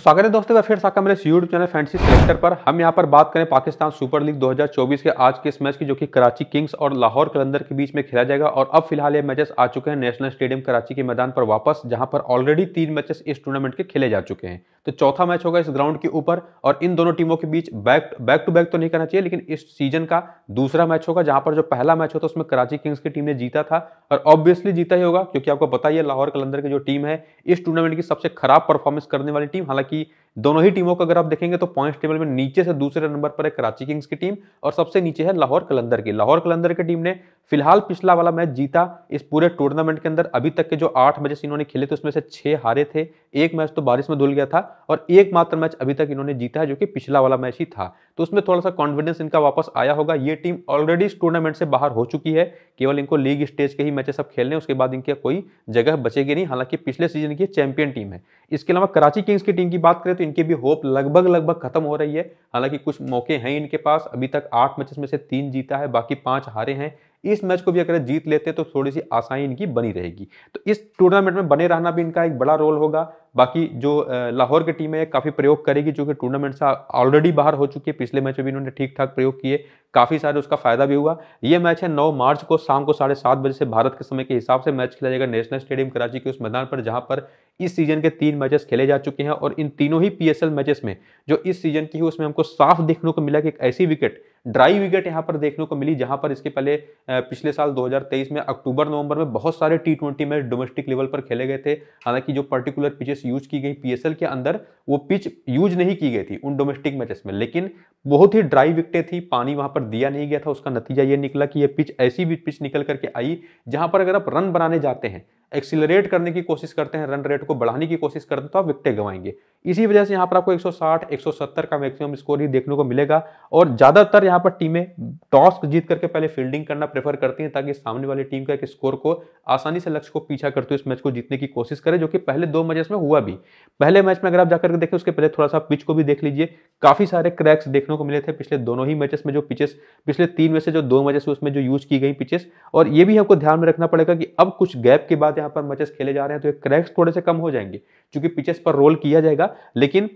तो स्वागत है दोस्तों फिर साका मेरे यूट्यूब चैनल फैंसी सेलेक्टर पर हम यहाँ पर बात करें पाकिस्तान सुपर लीग 2024 के आज के इस मैच की जो कि कराची किंग्स और लाहौर कलंदर के बीच में खेला जाएगा और अब फिलहाल ये मैचेस आ चुके हैं नेशनल स्टेडियम कराची के मैदान पर वापस जहाँ पर ऑलरेडी तीन मैचेस इस टूर्नामेंट के खेले जा चुके हैं तो चौथा मैच होगा इस ग्राउंड के ऊपर और इन दोनों टीमों के बीच बैक बैक टू बैक तो नहीं करना चाहिए लेकिन इस सीजन का दूसरा मैच होगा जहां पर जो पहला मैच होता है उसमें कराची किंग्स की टीम ने जीता था और ऑब्वियसली जीता ही होगा क्योंकि आपको पता ही है लाहौर कलंदर की जो टीम है इस टूर्नामेंट की सबसे खराब परफॉर्मेंस करने वाली टीम हालांकि qui दोनों ही टीमों को अगर आप देखेंगे तो पॉइंट्स टेबल में नीचे से दूसरे नंबर पर है कराची किंग्स की टीम और सबसे नीचे है लाहौर कलंदर की लाहौर कलंदर की टीम ने फिलहाल पिछला वाला मैच जीता इस पूरे टूर्नामेंट के अंदर अभी तक के जो आठ मैचेस इन्होंने खेले थे उसमें से छह हारे थे एक मैच तो बारिश में धुल गया था और एक मात्र मैच अभी तक इन्होंने जीता है जो कि पिछला वाला मैच ही था तो उसमें थोड़ा सा कॉन्फिडेंस इनका वापस आया होगा ये टीम ऑलरेडी इस टूर्नामेंट से बाहर हो चुकी है केवल इनको लीग स्टेज के ही मैचेस अब खेलने उसके बाद इनकी कोई जगह बचेगी नहीं हालांकि पिछले सीजन की चैंपियन टीम है इसके अलावा कराची किंग्स की टीम की बात करें तो तो इनकी भी होप लगभग लगभग खत्म हो रही है हालांकि कुछ मौके हैं इनके पास अभी तक आठ मैचेस में से तीन जीता है बाकी पांच हारे हैं इस मैच को भी अगर जीत लेते तो थोड़ी सी आसानी इनकी बनी रहेगी तो इस टूर्नामेंट में बने रहना भी इनका एक बड़ा रोल होगा बाकी जो लाहौर की टीम है काफ़ी प्रयोग करेगी कि टूर्नामेंट से ऑलरेडी बाहर हो चुकी है पिछले मैच में भी इन्होंने ठीक ठाक प्रयोग किए काफ़ी सारे उसका फायदा भी हुआ ये मैच है नौ मार्च को शाम को साढ़े सात बजे से भारत के समय के हिसाब से मैच खेला जाएगा नेशनल स्टेडियम कराची के उस मैदान पर जहाँ पर इस सीजन के तीन मैचेस खेले जा चुके हैं और इन तीनों ही पी मैचेस में जो इस सीजन की है उसमें हमको साफ देखने को मिला कि एक ऐसी विकेट ड्राई विकेट यहाँ पर देखने को मिली जहाँ पर इसके पहले पिछले साल 2023 में अक्टूबर नवंबर में बहुत सारे T twenty match domestic level पर खेले गए थे हालांकि जो पर्टिकुलर पिचेस पिचेस यूज की गई पीएसएल के अंदर वो पिच यूज नहीं की गई थी उन डोमेस्टिक मैचेस में लेकिन बहुत ही ड्राई विकटें थी पानी वहां पर दिया नहीं गया था उसका नतीजा ये निकला कि ये पिच ऐसी भी पिच निकल करके आई जहां पर अगर आप रन बनाने जाते हैं एक्सिलरेट करने की कोशिश करते हैं रन रेट को बढ़ाने की कोशिश करते हैं तो आप विकटें गवाएंगे इसी वजह से यहाँ पर आपको 160 170 का मैक्सिमम स्कोर ही देखने को मिलेगा और ज़्यादातर यहाँ पर टीमें टॉस जीत करके पहले फील्डिंग करना प्रेफर करती हैं ताकि सामने वाली टीम का एक स्कोर को आसानी से लक्ष्य को पीछा करते हुए इस मैच को जीतने की कोशिश करें जो कि पहले दो मैचेस में हुआ भी पहले मैच में अगर आप जाकर देखें उसके पहले थोड़ा सा पिच को भी देख लीजिए काफ़ी सारे क्रैक्स देखने को मिले थे पिछले दोनों ही मैचेस में जो पिचेस पिछले तीन में से जो दो मैचेस उसमें जो यूज़ की गई पिचेस और ये भी हमको ध्यान में रखना पड़ेगा कि अब कुछ गैप के बाद जहां पर मैचेस खेले जा रहे हैं तो ये क्रैक्स थोड़े से कम हो जाएंगे क्योंकि पिचेस पर रोल किया जाएगा लेकिन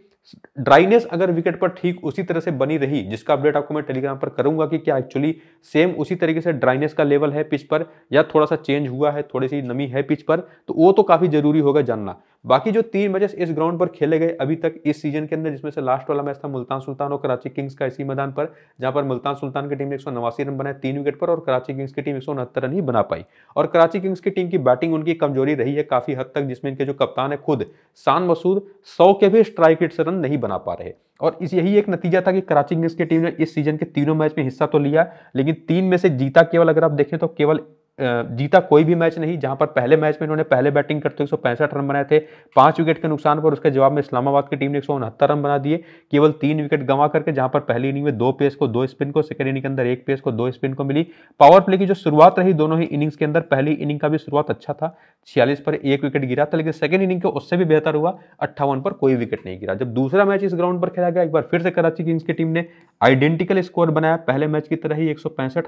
ड्राइनेस अगर विकेट पर ठीक उसी तरह से बनी रही जिसका अपडेट आपको मैं टेलीग्राम पर करूंगा कि क्या एक्चुअली सेम उसी तरीके से ड्राइनेस का लेवल है पिच पर या थोड़ा सा चेंज हुआ है थोड़ी सी नमी है पिच पर तो वो तो काफ़ी जरूरी होगा जानना बाकी जो तीन मैचेस इस ग्राउंड पर खेले गए अभी तक इस सीजन के अंदर जिसमें से लास्ट वाला मैच था मुल्तान सुल्तान और कराची किंग्स का इसी मैदान पर जहां पर मुल्तान सुल्तान की टीम ने एक रन बनाए तीन विकेट पर और कराची किंग्स की टीम एक रन ही बना पाई और कराची किंग्स की टीम की बैटिंग उनकी कमजोरी रही है काफी हद तक जिसमें इनके जो कप्तान है खुद शान मसूद सौ के भी स्ट्राइक रेट से रन नहीं बना पा रहे और इस यही एक नतीजा था कि कराची किंग्स की टीम ने इस सीजन के तीनों मैच में हिस्सा तो लिया लेकिन तीन में से जीता केवल अगर आप देखें तो केवल जीता कोई भी मैच नहीं जहां पर पहले मैच में इन्होंने पहले बैटिंग करते हुए एक रन बनाए थे पांच विकेट के नुकसान पर उसके जवाब में इस्लामाबाद की टीम ने एक रन बना दिए केवल तीन विकेट गंवा करके जहां पर पहली इनिंग में दो पेस को दो स्पिन को सेकेंड इनिंग के अंदर एक पेस को दो स्पिन को मिली पावर प्ले की जो शुरुआत रही दोनों ही इनिंग्स के अंदर पहली इनिंग का भी शुरुआत अच्छा था छियालीस पर एक विकेट गिरा था लेकिन सेकेंड इनिंग के उससे भी बेहतर हुआ अट्ठावन पर कोई विकेट नहीं गिरा जब दूसरा मैच इस ग्राउंड पर खेला गया एक बार फिर से कराची किंग्स की टीम ने आइडेंटिकल स्कोर बनाया पहले मैच की तरह ही एक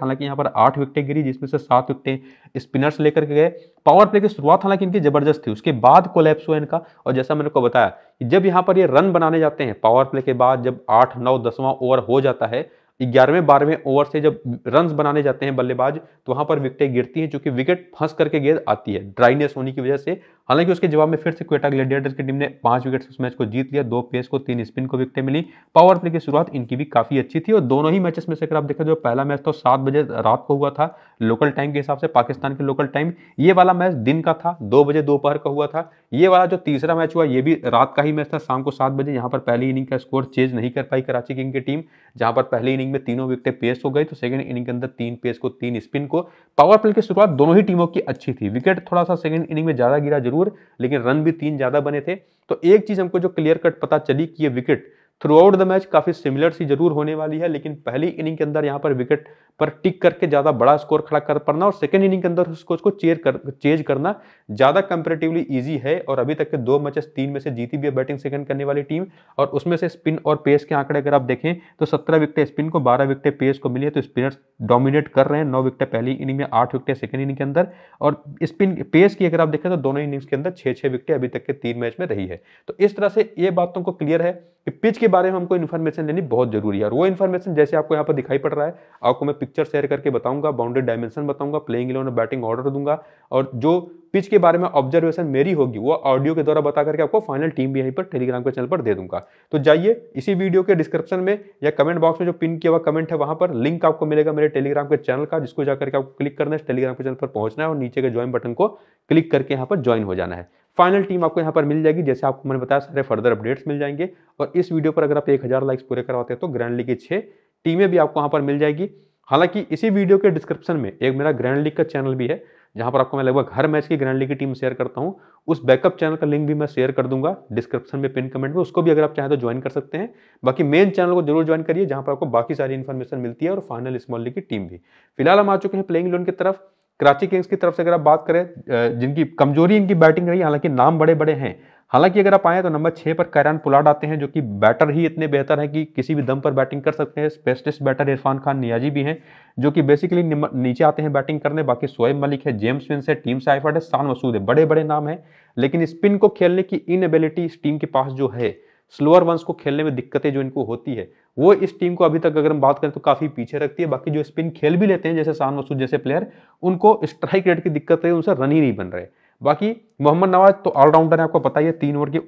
हालांकि यहाँ पर आठ विकटें गिरी जिसमें से सात विकटें स्पिनर्स लेकर के गए पावर प्ले की शुरुआत हालांकि इनकी जबरदस्त थी उसके बाद कोलैप्स हुआ इनका और जैसा मैंने को बताया कि जब यहाँ पर ये रन बनाने जाते हैं पावर प्ले के बाद जब आठ नौ दसवां ओवर हो जाता है ग्यारहवें बारहवें ओवर से जब रन बनाने जाते हैं बल्लेबाज तो वहां पर विकटें गिरती हैं चूंकि विकेट फंस करके गेंद आती है ड्राइनेस होने की वजह से हालांकि उसके जवाब में फिर से क्वेटा ग्लेडिएटर्स की टीम ने पांच विकेट से उस मैच को जीत लिया दो पेस को तीन स्पिन को विकटें मिली पावर प्ले की शुरुआत इनकी भी काफी अच्छी थी और दोनों ही मैचेस में से अगर आप देखें जो पहला मैच तो सात बजे रात को हुआ था लोकल टाइम के हिसाब से पाकिस्तान के लोकल टाइम ये वाला मैच दिन का था दो बजे दोपहर का हुआ था ये वाला जो तीसरा मैच हुआ ये भी रात का ही मैच था शाम को सात बजे यहाँ पर पहली इनिंग का स्कोर चेंज नहीं कर पाई कराची किंग की टीम जहां पर पहली इनिंग इनिंग में तीनों विकेट पेस हो गई तो सेकंड इनिंग के अंदर तीन पेस को तीन स्पिन को पावर प्ले की शुरुआत दोनों ही टीमों की अच्छी थी विकेट थोड़ा सा सेकंड इनिंग में ज़्यादा गिरा जरूर लेकिन रन भी तीन ज़्यादा बने थे तो एक चीज़ हमको जो क्लियर कट पता चली कि ये wicket throughout the match काफ़ी सिमिलर सी जरूर होने वाली है लेकिन पहली इनिंग के अंदर यहाँ पर विकेट पर टिक करके ज़्यादा बड़ा स्कोर खड़ा कर पाना और सेकेंड इनिंग के अंदर उसको उसको चेयर कर चेंज करना ज़्यादा कंपेरेटिवली ईजी है और अभी तक के दो मैचेस तीन में से जीती भी है बैटिंग सेकंड करने वाली टीम और उसमें से स्पिन और पेस के आंकड़े अगर आप देखें तो सत्रह विकटें स्पिन को बारह विकटें पेस को मिली है तो स्पिनर्स डोमिनेट कर रहे हैं नौ विकटें पहली इनिंग में आठ विकटें सेकेंड इनिंग के अंदर और स्पिन पेस की अगर आप देखें तो दोनों इनिंग्स के अंदर छः छः विकटें अभी तक के तीन मैच में रही है तो इस तरह से ये बातों को क्लियर है कि पिच के इसके बारे में हमको इन्फॉर्मेशन लेनी बहुत जरूरी है और वो इन्फॉर्मेशन जैसे आपको यहाँ पर दिखाई पड़ रहा है आपको मैं पिक्चर शेयर करके बताऊंगा बाउंड्री डायमेंशन बताऊंगा प्लेइंग इलेवन और बैटिंग ऑर्डर दूंगा और जो पिच के बारे में ऑब्जर्वेशन मेरी होगी वो ऑडियो के द्वारा बता करके आपको फाइनल टीम भी यहीं पर टेलीग्राम के चैनल पर दे दूंगा तो जाइए इसी वीडियो के डिस्क्रिप्शन में या कमेंट बॉक्स में जो पिन किया हुआ कमेंट है वहां पर लिंक आपको मिलेगा मेरे टेलीग्राम के चैनल का जिसको जाकर के आपको क्लिक करना है टेलीग्राम के चैनल पर पहुंचना है और नीचे के ज्वाइन बटन को क्लिक करके यहाँ पर ज्वाइन हो जाना है फाइनल टीम आपको यहाँ पर मिल जाएगी जैसे आपको मैंने बताया सारे फर्दर अपडेट्स मिल जाएंगे और इस वीडियो पर अगर आप एक हज़ार लाइक्स पूरे करवाते हैं तो ग्रैंड लीग की छः टीमें भी आपको वहाँ पर मिल जाएगी हालांकि इसी वीडियो के डिस्क्रिप्शन में एक मेरा ग्रैंड लीग का चैनल भी है जहां पर आपको मैं लगभग हर मैच की ग्रैंड लीग की टीम शेयर करता हूं उस बैकअप चैनल का लिंक भी मैं शेयर कर दूंगा डिस्क्रिप्शन में पिन कमेंट में उसको भी अगर आप चाहें तो ज्वाइन कर सकते हैं बाकी मेन चैनल को जरूर ज्वाइन करिए जहां पर आपको बाकी सारी इन्फॉर्मेशन मिलती है और फाइनल स्मॉल लीग की टीम भी फिलहाल हम आ चुके हैं प्लेइंग लोन की तरफ कराची किंग्स की तरफ से अगर आप बात करें जिनकी कमजोरी इनकी बैटिंग रही हालांकि नाम बड़े बड़े हैं हालांकि अगर आप आए तो नंबर छः पर कैरान पुलाड आते हैं जो कि बैटर ही इतने बेहतर हैं कि किसी भी दम पर बैटिंग कर सकते हैं स्पेशलिस्ट बैटर इरफान खान नियाजी भी हैं जो कि बेसिकली नीचे आते हैं बैटिंग करने बाकी सोएब मलिक है जेम्स विंस है टीम साइफर्ट है शान मसूद है बड़े बड़े नाम हैं लेकिन स्पिन को खेलने की इनएबिलिटी इस टीम के पास जो है स्लोअर वंस को खेलने में दिक्कतें जो इनको होती है वो इस टीम को अभी तक अगर हम बात करें तो काफ़ी पीछे रखती है बाकी जो स्पिन खेल भी लेते हैं जैसे शान मसूद जैसे प्लेयर उनको स्ट्राइक रेट की दिक्कत है उनसे रन ही नहीं बन रहे बाकी मोहम्मद नवाज तो ऑलराउंडर है आपको पता ही है तीन ओवर की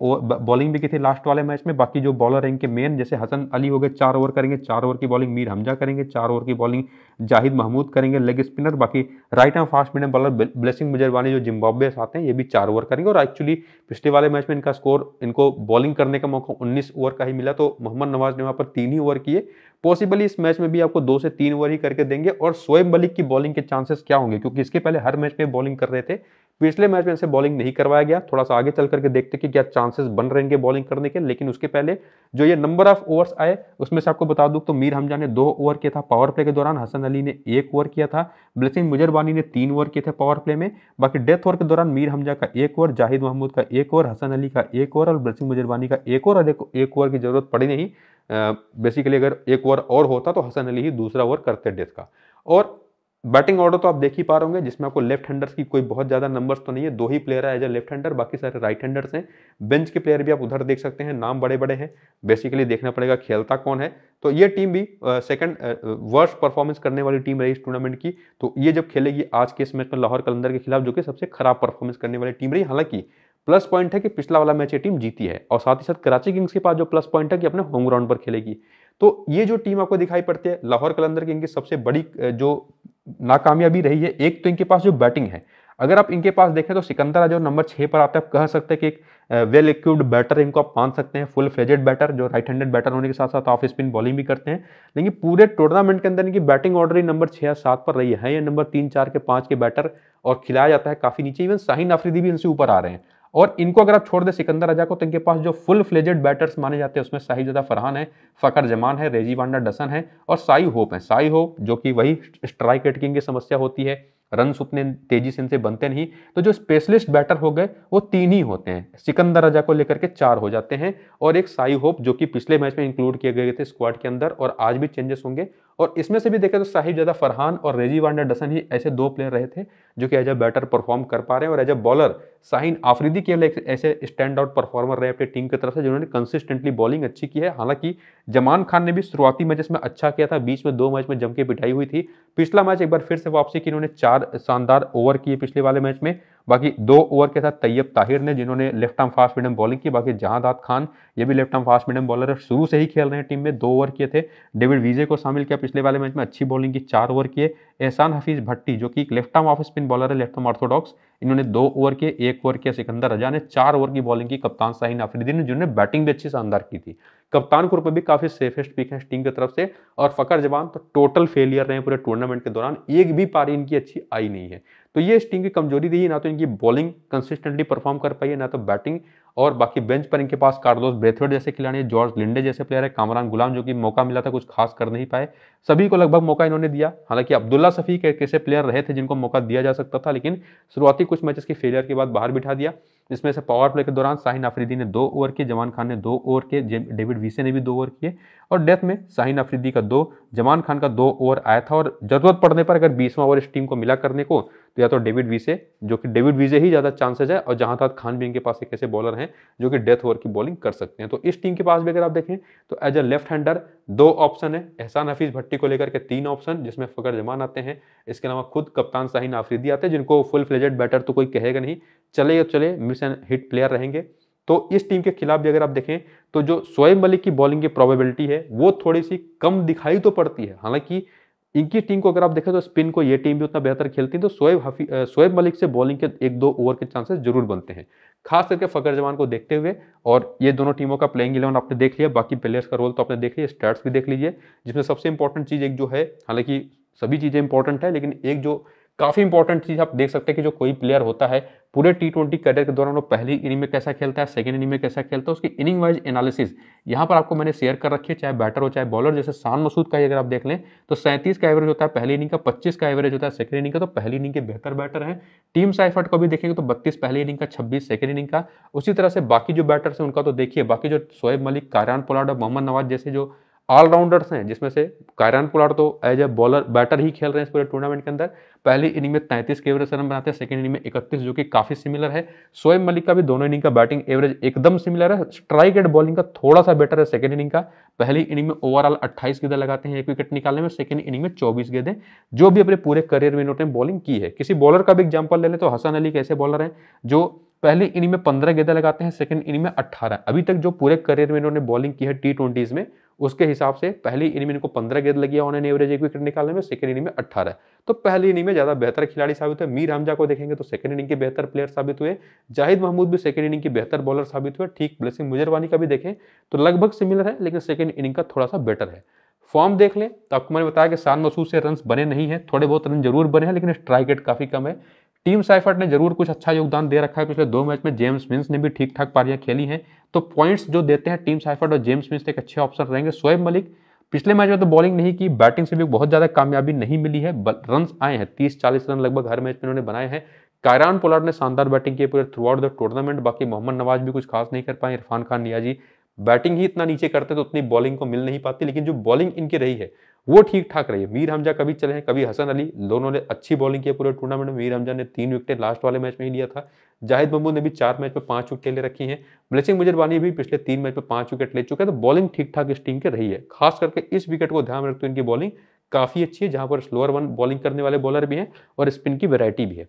बॉलिंग भी की थी लास्ट वाले मैच में बाकी जो बॉलर हैं इनके मेन जैसे हसन अली हो गए चार ओवर करेंगे चार ओवर की बॉलिंग मीर हमजा करेंगे चार ओवर की बॉलिंग जाहिद महमूद करेंगे लेग स्पिनर बाकी right hand fast medium bowler Blessing Muzarabani जो जिम्बाब्वे से आते हैं ये भी चार ओवर करेंगे और एक्चुअली पिछले वाले मैच में इनका स्कोर इनको बॉलिंग करने का मौका उन्नीस ओवर का ही मिला तो मोहम्मद नवाज ने वहाँ पर तीन ही ओवर किए पॉसिबली इस मैच में भी आपको दो से तीन ओवर ही करके देंगे और शोएब मलिक की बॉलिंग के चांसेस क्या होंगे क्योंकि इसके पहले हर मैच में बॉलिंग कर रहे थे पिछले मैच में इनसे बॉलिंग नहीं करवाया गया थोड़ा सा आगे चल करके देखते कि क्या चांसेस बन रहेंगे बॉलिंग करने के लेकिन उसके पहले जो ये नंबर ऑफ ओवर्स आए उसमें से आपको बता दूं तो मीर हमजा ने दो ओवर किया था पावर प्ले के दौरान हसन अली ने एक ओवर किया था ब्लसिन मुजरबानी ने तीन ओवर किए थे पावर प्ले में बाकी डेथ ओवर के दौरान मीर हमजा का एक ओवर जाहिद महमूद का एक ओवर हसन अली का एक ओवर और ब्लेसिंग मुजरबानी का एक ओवर एक ओवर की जरूरत पड़ी नहीं बेसिकली अगर एक ओवर और होता तो हसन अली ही दूसरा ओवर करते डेथ का और बैटिंग ऑर्डर तो आप देख ही पा रहे होंगे जिसमें आपको लेफ्ट हैंडर्स की कोई बहुत ज़्यादा नंबर्स तो नहीं है दो ही प्लेयर है एज ए लेफ्ट हैंडर बाकी सारे राइट हैंडर्स हैं बेंच के प्लेयर भी आप उधर देख सकते हैं नाम बड़े बड़े हैं बेसिकली देखना पड़ेगा खेलता कौन है तो ये टीम भी सेकंड वर्स्ट परफॉर्मेंस करने वाली टीम रही इस टूर्नामेंट की तो ये जब खेलेगी आज के इस मैच में लाहौर कलंदर के खिलाफ जो कि सबसे खराब परफॉर्मेंस करने वाली टीम रही हालांकि प्लस पॉइंट है कि पिछला वाला मैच ये टीम जीती है और साथ ही साथ कराची किंग्स के पास जो प्लस पॉइंट है कि अपने होम ग्राउंड पर खेलेगी तो ये जो टीम आपको दिखाई पड़ती है लाहौर कलंदर की इनकी सबसे बड़ी जो नाकामयाबी रही है एक तो इनके पास जो बैटिंग है अगर आप इनके पास देखें तो सिकंदर जो नंबर छः पर आते हैं आप कह सकते हैं कि एक वेल इक्विप्ड बैटर इनको आप मान सकते हैं फुल फ्लेजेड बैटर जो राइट हैंडेड बैटर होने के साथ साथ ऑफ स्पिन बॉलिंग भी करते हैं लेकिन पूरे टूर्नामेंट के अंदर इनकी बैटिंग ऑर्डर ही नंबर छः या सात पर रही है या नंबर तीन चार के पाँच के बैटर और खिलाया जाता है काफ़ी नीचे इवन शाहीन आफरीदी भी इनसे ऊपर आ रहे हैं और इनको अगर आप छोड़ दें सिकंदर राजा को तो इनके पास जो फुल फ्लेजेड बैटर्स माने जाते हैं उसमें साहिबजदा फरहान है फ़कर जमान है रेजी वांडा डसन है और साई होप है साई होप जो कि वही स्ट्राइक एटकिंग की समस्या होती है रन उतने तेजी से इनसे बनते नहीं तो जो स्पेशलिस्ट बैटर हो गए वो तीन ही होते हैं सिकंदर राजा को लेकर के चार हो जाते हैं और एक साई होप जो कि पिछले मैच में इंक्लूड किए गए थे स्क्वाड के अंदर और आज भी चेंजेस होंगे और इसमें से भी देखें तो साहिब ज़्यादा फरहान और रेजी वांडर डसन ही ऐसे दो प्लेयर रहे थे जो कि एज अ बैटर परफॉर्म कर पा रहे हैं और as a bowler Shaheen Afridi केवल एक ऐसे स्टैंड आउट परफॉर्मर रहे अपनी टीम की तरफ से जिन्होंने कंसिस्टेंटली बॉलिंग अच्छी की है हालांकि जमान खान ने भी शुरुआती मैच में अच्छा किया था बीच में दो मैच में जम के पिटाई हुई थी पिछला मैच एक बार फिर से वापसी की इन्होंने चार शानदार ओवर किए पिछले वाले मैच में बाकी दो ओवर के साथ तैयब ताहिर ने जिन्होंने left arm fast medium bowling की बाकी जहादाद खान ये भी left arm fast medium bowler शुरू से ही खेल रहे हैं टीम में दो ओवर किए थे डेविड वीजे को शामिल किया पिछले वाले मैच में अच्छी बॉलिंग की चार ओवर किए एहसान हफीज भट्टी जो कि left arm off spin bowler है लेफ्ट आर्म ऑर्थोडॉक्स इन्होंने दो ओवर किए एक ओवर किया सिकंदर रजा ने चार ओवर की बॉलिंग की कप्तान साहिन आफरीदी ने जिन्होंने बैटिंग भी अच्छी शानदार की थी कप्तान के रूप में भी काफी सेफेस्ट पिक है टीम की तरफ से और फकर जवान तो टोटल फेलियर रहे पूरे टूर्नामेंट के दौरान एक भी पारी इनकी अच्छी आई नहीं है तो ये इस टीम की कमजोरी रही ना तो इनकी बॉलिंग कंसिस्टेंटली परफॉर्म कर पाई है ना तो बैटिंग और बाकी बेंच पर इनके पास कार्लोस ब्रेथवेट जैसे खिलाड़ी हैं जॉर्ज लिंडे जैसे प्लेयर है कामरान गुलाम जो कि मौका मिला था कुछ खास कर नहीं पाए सभी को लगभग मौका इन्होंने दिया हालांकि अब्दुल्ला सफ़ी के ऐसे प्लेयर रहे थे जिनको मौका दिया जा सकता था लेकिन शुरुआती कुछ मैचेस की फेलियर के बाद बाहर बिठा दिया जिसमें से पावर प्ले के दौरान शाहिन अफरीदी ने दो ओवर किए जमान खान ने दो ओवर किए डेविड वीसे ने भी दो ओवर किए और डेथ में शाहिन अफरीदी का दो जमान खान का दो ओवर आया था और ज़रूरत पड़ने पर अगर बीसवां ओवर इस टीम को मिला करने को तो या तो डेविड वीजे जो कि डेविड वीजे ही ज़्यादा चांसेज है और जहाँ तक खान भी के पास एक ऐसे बॉलर हैं जो कि डेथ ओवर की बॉलिंग कर सकते हैं तो इस टीम के पास भी अगर आप देखें तो एज अ लेफ्ट हैंडर दो ऑप्शन है एहसान हफीज़ भट्टी को लेकर के तीन ऑप्शन जिसमें फ़कर जमान आते हैं इसके अलावा खुद कप्तान शाहीन आफरीदी आते हैं जिनको फुल फ्लेजेड बैटर तो कोई कहेगा नहीं चले या चले मिस एंड हिट प्लेयर रहेंगे तो इस टीम के खिलाफ भी अगर आप देखें तो जो शोएब मलिक की बॉलिंग की प्रोबेबिलिटी है वो थोड़ी सी कम दिखाई तो पड़ती है हालांकि इनकी टीम को अगर आप देखें तो स्पिन को ये टीम भी उतना बेहतर खेलती है तो शोएब हफी शोएब मलिक से बॉलिंग के एक दो ओवर के चांसेस जरूर बनते हैं खास करके फकर जवान को देखते हुए और ये दोनों टीमों का प्लेइंग इलेवन आपने देख लिया बाकी प्लेयर्स का रोल तो आपने देख लिया स्टैट्स भी देख लीजिए जिसमें सबसे इंपॉर्टेंट चीज़ एक जो है हालांकि सभी चीज़ें इंपॉर्टेंट है लेकिन एक जो काफ़ी इंपॉर्टेंट चीज़ आप देख सकते हैं कि जो कोई प्लेयर होता है पूरे टी ट्वेंटी करियर के दौरान वो पहली इनिंग में कैसा खेलता है सेकंड इनिंग में कैसा खेलता है उसकी इनिंग वाइज एनालिसिस यहाँ पर आपको मैंने शेयर कर रखी है चाहे बैटर हो चाहे बॉलर जैसे शान मसूद का ही अगर आप देख लें तो सैंतीस का एवरेज होता है पहली इनिंग का पच्चीस का एवरेज होता है सेकंड इनिंग का तो पहली इनिंग के बेहतर बैटर हैं टीम साइफर्ट को भी देखेंगे तो बत्तीस पहली इनिंग का छब्बीस सेकंड इनिंग का उसी तरह से बाकी जो बैटर्स हैं उनका तो देखिए बाकी जो शोएब मलिक कारान पोलाड और मोहम्मद नवाज जैसे जो ऑलराउंडर्स हैं जिसमें से कायरान पुलाड़ तो एज ए बॉलर बैटर ही खेल रहे हैं इस पूरे टूर्नामेंट के अंदर पहली इनिंग में तैंतीस के एवरेज रन बनाते हैं सेकंड इनिंग में इकतीस जो कि काफी सिमिलर है सोएब मलिक का भी दोनों इनिंग का बैटिंग एवरेज एकदम सिमिलर है स्ट्राइक एंड बॉलिंग का थोड़ा सा बेटर है सेकंड इनिंग का पहली इनिंग में ओवरऑल 28 गेंदे लगाते हैं एक विकेट निकालने में सेकंड इनिंग में 24 गेंदे जो भी अपने पूरे करियर में इन्होंने बॉलिंग की है किसी बॉलर का भी एग्जाम्पल ले ले तो हसन अली कैसे बॉलर है जो पहले इनिंग में पंद्रह गेंदा लगाते हैं सेकंड इनिंग में अट्ठारह अभी तक जो पूरे करियर में इन्होंने बॉलिंग की है टी ट्वेंटीज में उसके हिसाब से पहली इनिंग में इनको पंद्रह गेंद लगी एन एवरेज एक विकेट निकालने में सेकंड इनिंग में अट्ठारह तो पहली इनिंग में ज़्यादा बेहतर खिलाड़ी साबित हुए मीर हमजा को देखेंगे तो सेकंड इनिंग के बेहतर प्लेयर साबित हुए जाहिद महमूद भी सेकंड इनिंग के बेहतर बॉलर साबित हुए ठीक ब्लेसिंग मुजरवानी का भी देखें तो लगभग सिमिलर है लेकिन सेकेंड इनिंग का थोड़ा सा बेटर है फॉर्म देख लें तो आपको मैंने बताया कि शान मसूद से रन बने नहीं है थोड़े बहुत रन जरूर बने हैं लेकिन स्ट्राइक रेट काफ़ी कम है टीम साइफर्ट ने जरूर कुछ अच्छा योगदान दे रखा है पिछले दो मैच में जेम्स मिन्स ने भी ठीक ठाक पारियां खेली हैं तो पॉइंट्स जो देते हैं टीम साइफर्ट और जेम्स मिन्स तो एक अच्छे ऑप्शन रहेंगे शोएब मलिक पिछले मैच में तो बॉलिंग नहीं की बैटिंग से भी बहुत ज़्यादा कामयाबी नहीं मिली है रन आए हैं तीस चालीस रन लगभग हर मैच में उन्होंने बनाए हैं कायरान पोलार्ड ने शानदार बैटिंग की पूरे थ्रू आउट द टूर्नामेंट बाकी मोहम्मद नवाज भी कुछ खास नहीं कर पाए इरफान खान नियाजी बैटिंग ही इतना नीचे करते तो उतनी बॉलिंग को मिल नहीं पाती लेकिन जो बॉलिंग इनकी रही है वो ठीक ठाक रही है मीर हमजा कभी चले हैं कभी हसन अली दोनों ने अच्छी बॉलिंग की पूरे टूर्नामेंट में मीर हमजा ने तीन विकेट लास्ट वाले मैच में ही लिया था जाहिद महमूद ने भी चार मैच में पांच विकेट ले रखी हैं ब्लेसिंग मुजरबानी भी पिछले तीन मैच में पांच विकेट ले चुके हैं तो बॉलिंग ठीक ठाक इस टीम की रही है खास करके इस विकेट को ध्यान में रखते हुए इनकी बॉलिंग काफ़ी अच्छी है जहाँ पर स्लोअर वन बॉलिंग करने वाले बॉलर भी हैं और स्पिन की वेरायटी भी है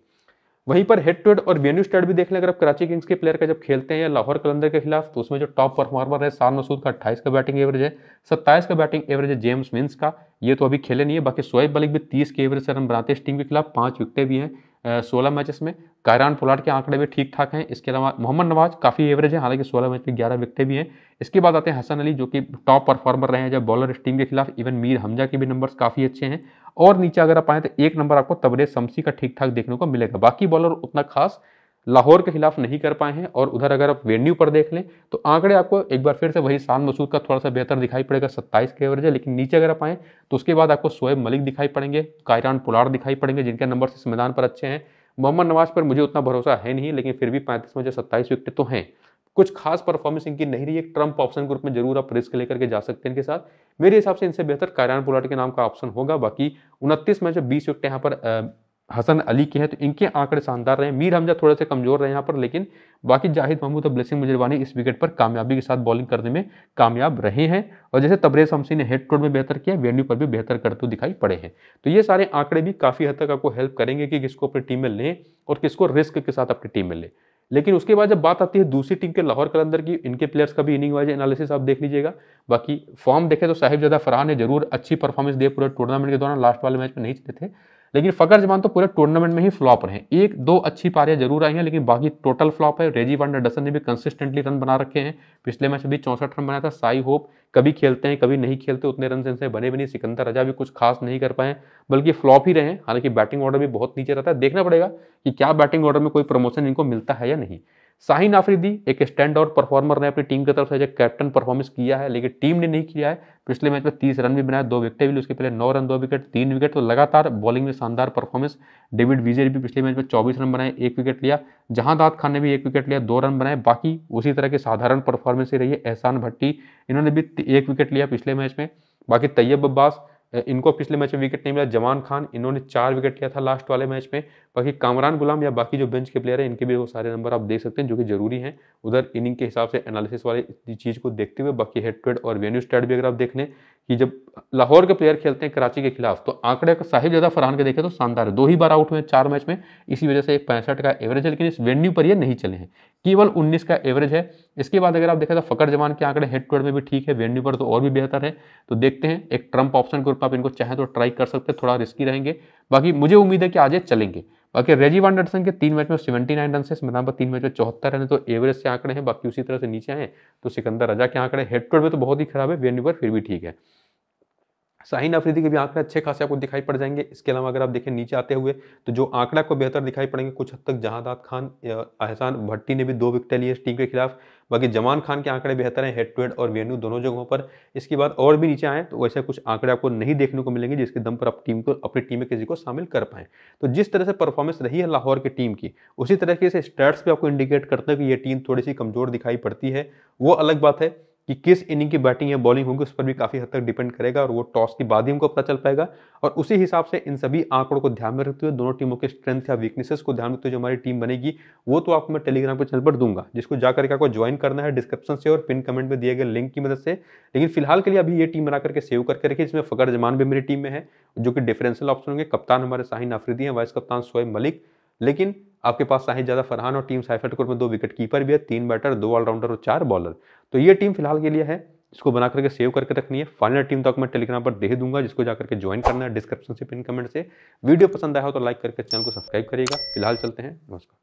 वहीं पर हेड टू हेड और वेन्यू स्टेड भी देख लें अगर आप कराची किंग्स के प्लेयर का जब खेलते हैं या लाहौर कलंदर के खिलाफ तो उसमें जो टॉप परफॉर्मर है सार मसूद का अट्ठाईस का बैटिंग एवरेज है सत्ताईस का बैटिंग एवरेज है जेम्स मिन्स का ये तो अभी खेले नहीं है बाकी शोएब मलिक भी तीस के एवरेज से रन बनाते हैं इस टीम के खिलाफ पाँच विकटें भी हैं सोलह मैचेस में कायरान पोलाट के आंकड़े भी ठीक ठाक हैं इसके अलावा मोहम्मद नवाज काफ़ी एवरेज है हालांकि सोलह मैच में ग्यारह विकटें भी हैं इसके बाद आते हैं हसन अली जो कि टॉप परफॉर्मर रहे हैं जब बॉलर इस टीम के खिलाफ इवन मीर हमजा के भी नंबर्स काफ़ी अच्छे हैं और नीचे अगर आप आएँ तो एक नंबर आपको तबरेज शमसी का ठीक ठाक देखने को मिलेगा बाकी बॉलर उतना खास लाहौर के खिलाफ नहीं कर पाए हैं और उधर अगर आप वेन्यू पर देख लें तो आंकड़े आपको एक बार फिर से वही शान मसूद का थोड़ा सा बेहतर दिखाई पड़ेगा सत्ताईस के एवरेज है लेकिन नीचे अगर आप आएँ तो उसके बाद आपको शोएब मलिक दिखाई पड़ेंगे कायरान पुलार दिखाई पड़ेंगे जिनके नंबर इस मैदान पर अच्छे हैं मोहम्मद नवाज पर मुझे उतना भरोसा है नहीं लेकिन फिर भी पैंतीस में जो सत्ताईस विकेट तो हैं कुछ खास परफॉर्मेंस इनकी नहीं रही है ट्रंप ऑप्शन ग्रुप में जरूर आप रिस्क लेकर के जा सकते हैं इनके साथ मेरे हिसाब से इनसे बेहतर कायरान पुलाट के नाम का ऑप्शन होगा बाकी उनतीस में जो बीस विकेट यहाँ पर हसन अली के हैं तो इनके आंकड़े शानदार रहे मीर हमजा थोड़े से कमजोर रहे यहाँ पर लेकिन बाकी जाहिद महमूद और ब्लेसिंग मुजरवानी इस विकेट पर कामयाबी के साथ बॉलिंग करने में कामयाब रहे हैं और जैसे तबरेज हमसी ने हेड टोड में बेहतर किया वेन्यू पर भी बेहतर करते दिखाई पड़े हैं तो ये सारे आंकड़े भी काफ़ी हद तक आपको हेल्प करेंगे कि किसको अपनी टीम में लें और किसको रिस्क के साथ अपनी टीम में लें लेकिन उसके बाद जब बात आती है दूसरी टीम के लाहौर कलंदर की इनके प्लेयर्स का भी इनिंग वाइज एनालिसिस आप देख लीजिएगा बाकी फॉर्म देखें तो जदा फरहान ने जरूर अच्छी परफॉर्मेंस दिए पूरे टूर्नामेंट के दौरान लास्ट वाले मैच में नहीं चले थे लेकिन फ़कर जमान तो पूरे टूर्नामेंट में ही फ्लॉप रहे एक दो अच्छी पारियां जरूर आई हैं लेकिन बाकी टोटल फ्लॉप है रेजी वंडर डसन ने भी कंसिस्टेंटली रन बना रखे हैं पिछले मैच में भी चौंसठ रन बनाया था साई होप कभी खेलते हैं कभी नहीं खेलते उतने रन इनसे बने भी नहीं सिकंदर रजा भी कुछ खास नहीं कर पाए बल्कि फ्लॉप ही रहे हैं हालांकि बैटिंग ऑर्डर भी बहुत नीचे रहता है देखना पड़ेगा कि क्या बैटिंग ऑर्डर में कोई प्रमोशन इनको मिलता है या नहीं शाहीन आफरीदी एक स्टैंड आउट परफॉर्मर ने अपनी टीम की तरफ से एज कैप्टन परफॉर्मेंस किया है लेकिन टीम ने नहीं किया है पिछले मैच में तीस रन भी बनाया दो विकेट भी उसके पहले नौ रन दो विकेट तीन विकेट तो लगातार बॉलिंग में शानदार परफॉर्मेंस डेविड विजय भी पिछले मैच में चौबीस रन बनाए एक विकेट लिया जहां दाद खान ने भी एक विकेट लिया दो रन बनाए बाकी उसी तरह की साधारण परफॉर्मेंस ही रही है एहसान भट्टी इन्होंने भी एक विकेट लिया पिछले मैच में बाकी तैयब अब्बास इनको पिछले मैच में विकेट नहीं मिला जमान खान इन्होंने चार विकेट लिया था लास्ट वाले मैच में बाकी कामरान गुलाम या बाकी जो बेंच के प्लेयर हैं इनके भी वो सारे नंबर आप देख सकते हैं जो कि जरूरी हैं उधर इनिंग के हिसाब से एनालिसिस वाले चीज़ को देखते हुए बाकी हेड हेड और वेन्यू स्टैट भी अगर आप देख लें कि जब लाहौर के प्लेयर खेलते हैं कराची के खिलाफ तो आंकड़े का ज्यादा फरहान के देखें तो शानदार है दो ही बार आउट हुए चार मैच में इसी वजह से पैंसठ का एवरेज है लेकिन इस वेन्यू पर ये नहीं चले हैं केवल 19 का एवरेज है इसके बाद अगर आप देखें तो फ़कर जवान के आंकड़े हेड टू हेड में भी ठीक है वेन्यू पर तो और भी बेहतर है तो देखते हैं एक ट्रंप ऑप्शन के रूप में आप इनको चाहें तो ट्राई कर सकते हैं थोड़ा रिस्की रहेंगे बाकी मुझे उम्मीद है कि आज ये चलेंगे बाकी रेजी वांडरसन के तीन मैच में सेवेंटी नाइन रन से मैदान पर तीन मैच में चौहत्तर रन है तो एवरेज से आंकड़े हैं बाकी उसी तरह से नीचे आए तो सिकंदर राजा के आंकड़े हेड टू हेड में तो बहुत ही खराब है वेन्यू पर फिर भी ठीक है शाहीन अफरीदी के भी आंकड़े अच्छे खासे आपको दिखाई पड़ जाएंगे इसके अलावा अगर आप देखें नीचे आते हुए तो जो आंकड़ा को बेहतर दिखाई पड़ेंगे कुछ हद तक जहादात खान एहसान भट्टी ने भी दो विकटें लिए इस टीम के खिलाफ बाकी जमान खान के आंकड़े बेहतर हैं हेड टू हेड और वेन्यू दोनों जगहों पर इसके बाद और भी नीचे आएँ तो वैसे कुछ आंकड़े आपको नहीं देखने को मिलेंगे जिसके दम पर आप टीम को अपनी टीम में किसी को शामिल कर पाएँ तो जिस तरह से परफॉर्मेंस रही है लाहौर की टीम की उसी तरह से स्टैट्स भी आपको इंडिकेट करते हैं कि ये टीम थोड़ी सी कमज़ोर दिखाई पड़ती है वो अलग बात है कि किस इनिंग की बैटिंग या बॉलिंग होगी उस पर भी काफ़ी हद तक डिपेंड करेगा और वो टॉस के बाद ही हमको पता चल पाएगा और उसी हिसाब से इन सभी आंकड़ों को ध्यान में रखते हुए दोनों टीमों के स्ट्रेंथ या वीकनेसेस को ध्यान में रखते हुए जो हमारी टीम बनेगी वो तो आपको मैं टेलीग्राम पर चैनल पर दूंगा जिसको जाकर के आपको ज्वाइन करना है डिस्क्रिप्शन से और पिन कमेंट में दिए गए लिंक की मदद से लेकिन फिलहाल के लिए अभी ये टीम बना करके सेव करके रखी जिसमें फ़कर जमान भी मेरी टीम में है जो कि डिफरेंशियल ऑप्शन होंगे कप्तान हमारे शाहिन आफरीदी हैं वाइस कप्तान शोएब मलिक लेकिन आपके पास साहिद फरहान और टीम साइफर में दो विकेट कीपर भी है तीन बैटर दो ऑलराउंडर और चार बॉलर तो ये टीम फिलहाल के लिए है इसको बना करके सेव करके रखनी है फाइनल टीम तक तो मैं टेलीग्राम पर दे दूंगा जिसको जाकर के ज्वाइन करना है डिस्क्रिप्शन से पिन कमेंट से वीडियो पसंद आया हो तो लाइक करके चैनल को सब्सक्राइब करिएगा फिलहाल चलते हैं नमस्कार